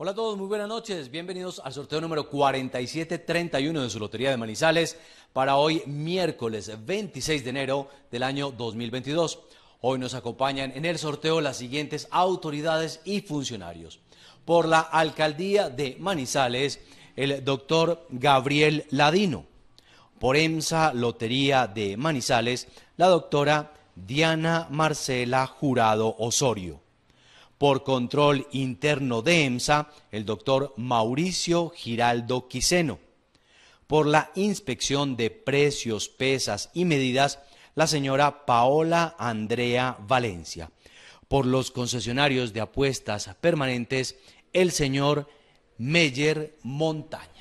Hola a todos, muy buenas noches. Bienvenidos al sorteo número 4731 de su Lotería de Manizales para hoy miércoles 26 de enero del año 2022. Hoy nos acompañan en el sorteo las siguientes autoridades y funcionarios. Por la Alcaldía de Manizales, el doctor Gabriel Ladino. Por EMSA Lotería de Manizales, la doctora Diana Marcela Jurado Osorio por control interno de EMSA, el doctor Mauricio Giraldo Quiseno. Por la inspección de precios, pesas y medidas, la señora Paola Andrea Valencia. Por los concesionarios de apuestas permanentes, el señor Meyer Montaña.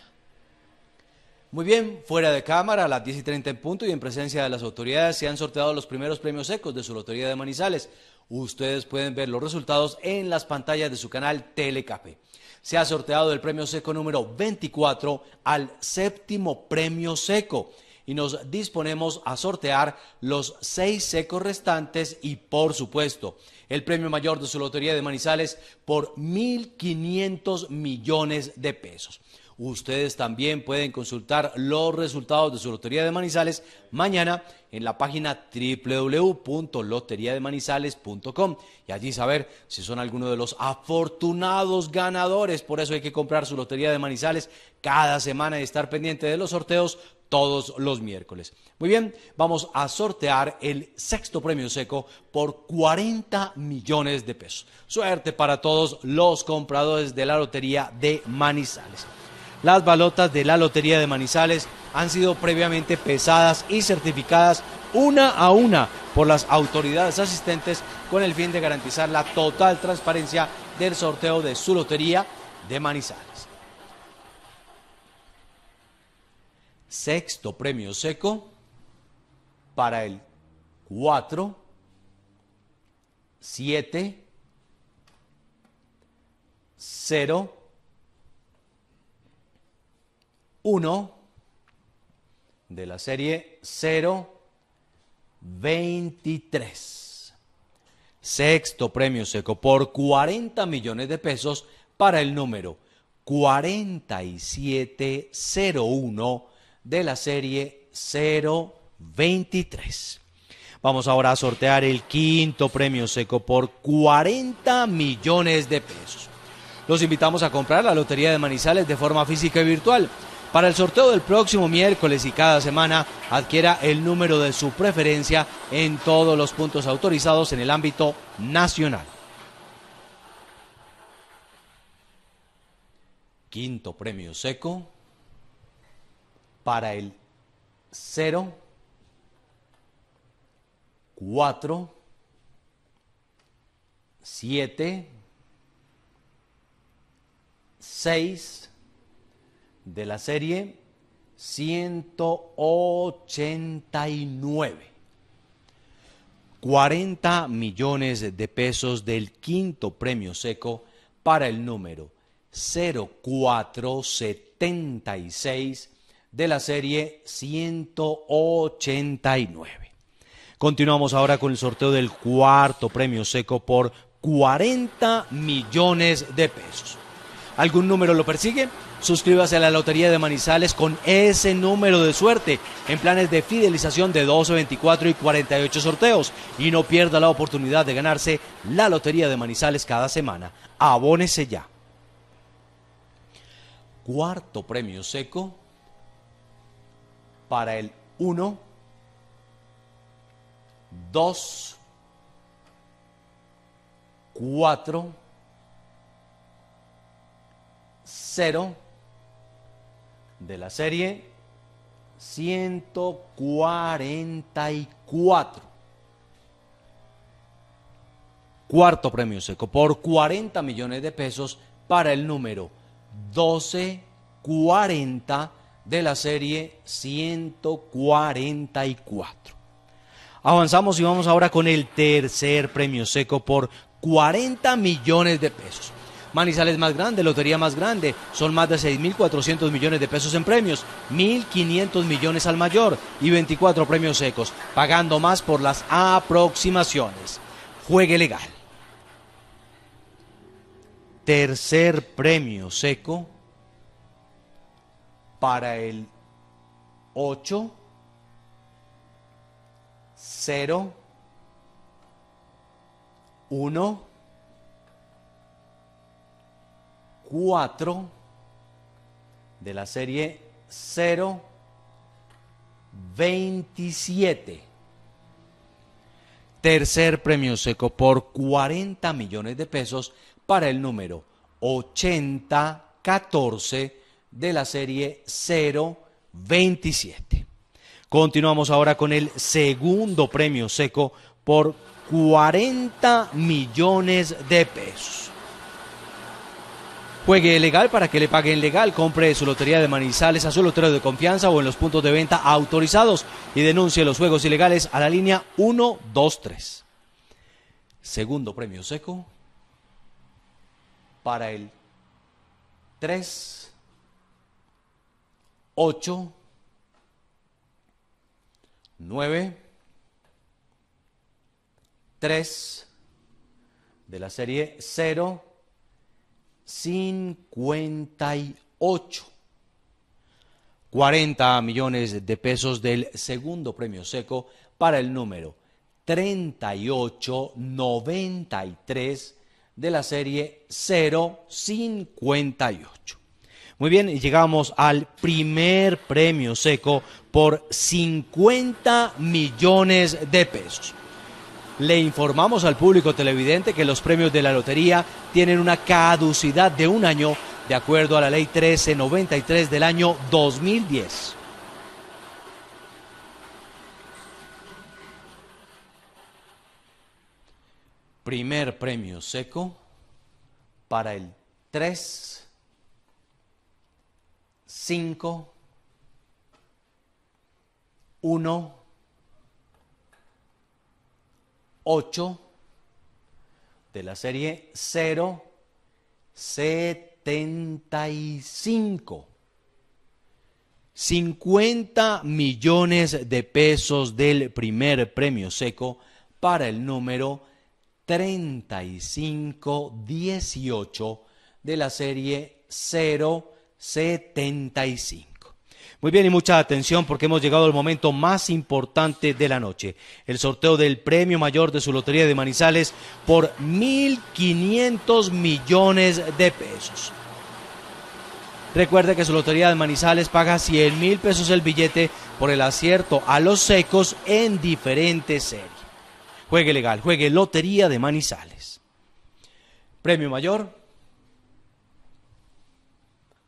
Muy bien, fuera de cámara, a las 10 y 30 en punto y en presencia de las autoridades se han sorteado los primeros premios secos de su lotería de Manizales. Ustedes pueden ver los resultados en las pantallas de su canal Telecafé. Se ha sorteado el premio seco número 24 al séptimo premio seco y nos disponemos a sortear los seis secos restantes y por supuesto el premio mayor de su lotería de Manizales por 1.500 millones de pesos. Ustedes también pueden consultar los resultados de su Lotería de Manizales mañana en la página www.loteriademanizales.com y allí saber si son alguno de los afortunados ganadores. Por eso hay que comprar su Lotería de Manizales cada semana y estar pendiente de los sorteos todos los miércoles. Muy bien, vamos a sortear el sexto premio seco por 40 millones de pesos. Suerte para todos los compradores de la Lotería de Manizales. Las balotas de la Lotería de Manizales han sido previamente pesadas y certificadas una a una por las autoridades asistentes con el fin de garantizar la total transparencia del sorteo de su Lotería de Manizales. Sexto premio seco para el 4, 7, 0, 1 de la serie 023. Sexto premio seco por 40 millones de pesos para el número 4701 de la serie 023. Vamos ahora a sortear el quinto premio seco por 40 millones de pesos. Los invitamos a comprar la Lotería de Manizales de forma física y virtual. Para el sorteo del próximo miércoles y cada semana, adquiera el número de su preferencia en todos los puntos autorizados en el ámbito nacional. Quinto premio seco para el 0, 4, 7, 6, de la serie 189. 40 millones de pesos del quinto premio seco para el número 0476 de la serie 189. Continuamos ahora con el sorteo del cuarto premio seco por 40 millones de pesos algún número lo persigue, suscríbase a la Lotería de Manizales con ese número de suerte en planes de fidelización de 12, 24 y 48 sorteos y no pierda la oportunidad de ganarse la Lotería de Manizales cada semana. Abónese ya. Cuarto premio seco para el 1, 2, 4, de la serie 144. Cuarto premio seco por 40 millones de pesos para el número 1240 de la serie 144. Avanzamos y vamos ahora con el tercer premio seco por 40 millones de pesos. Manizales más grande, Lotería más grande, son más de 6.400 millones de pesos en premios, 1.500 millones al mayor y 24 premios secos, pagando más por las aproximaciones. Juegue legal. Tercer premio seco para el 8 0 1 4 de la serie 027. Tercer premio seco por 40 millones de pesos para el número 8014 de la serie 027. Continuamos ahora con el segundo premio seco por 40 millones de pesos. Juegue legal para que le paguen legal. Compre su lotería de Manizales a su lotero de confianza o en los puntos de venta autorizados y denuncie los juegos ilegales a la línea 123. Segundo premio seco para el 3, 8, 9, 3 de la serie 0. 58. 40 millones de pesos del segundo premio seco para el número 3893 de la serie 058. Muy bien, llegamos al primer premio seco por 50 millones de pesos le informamos al público televidente que los premios de la lotería tienen una caducidad de un año de acuerdo a la ley 1393 del año 2010. Primer premio seco para el 3, 5, 1, 8 de la serie 075. 50 millones de pesos del primer premio seco para el número 3518 de la serie 075. Muy bien y mucha atención porque hemos llegado al momento más importante de la noche, el sorteo del premio mayor de su lotería de Manizales por 1.500 millones de pesos. Recuerde que su lotería de Manizales paga 100 mil pesos el billete por el acierto a los secos en diferentes series. Juegue legal, juegue lotería de Manizales. Premio mayor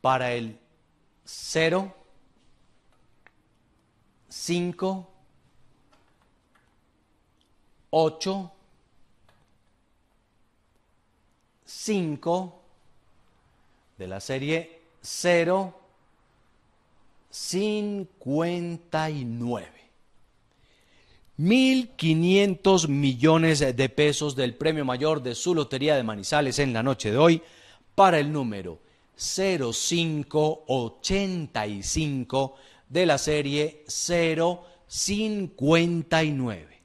para el cero. 5, 8, 5 de la serie 0, 59. 1.500 millones de pesos del premio mayor de su lotería de Manizales en la noche de hoy para el número 0585 de la serie 059.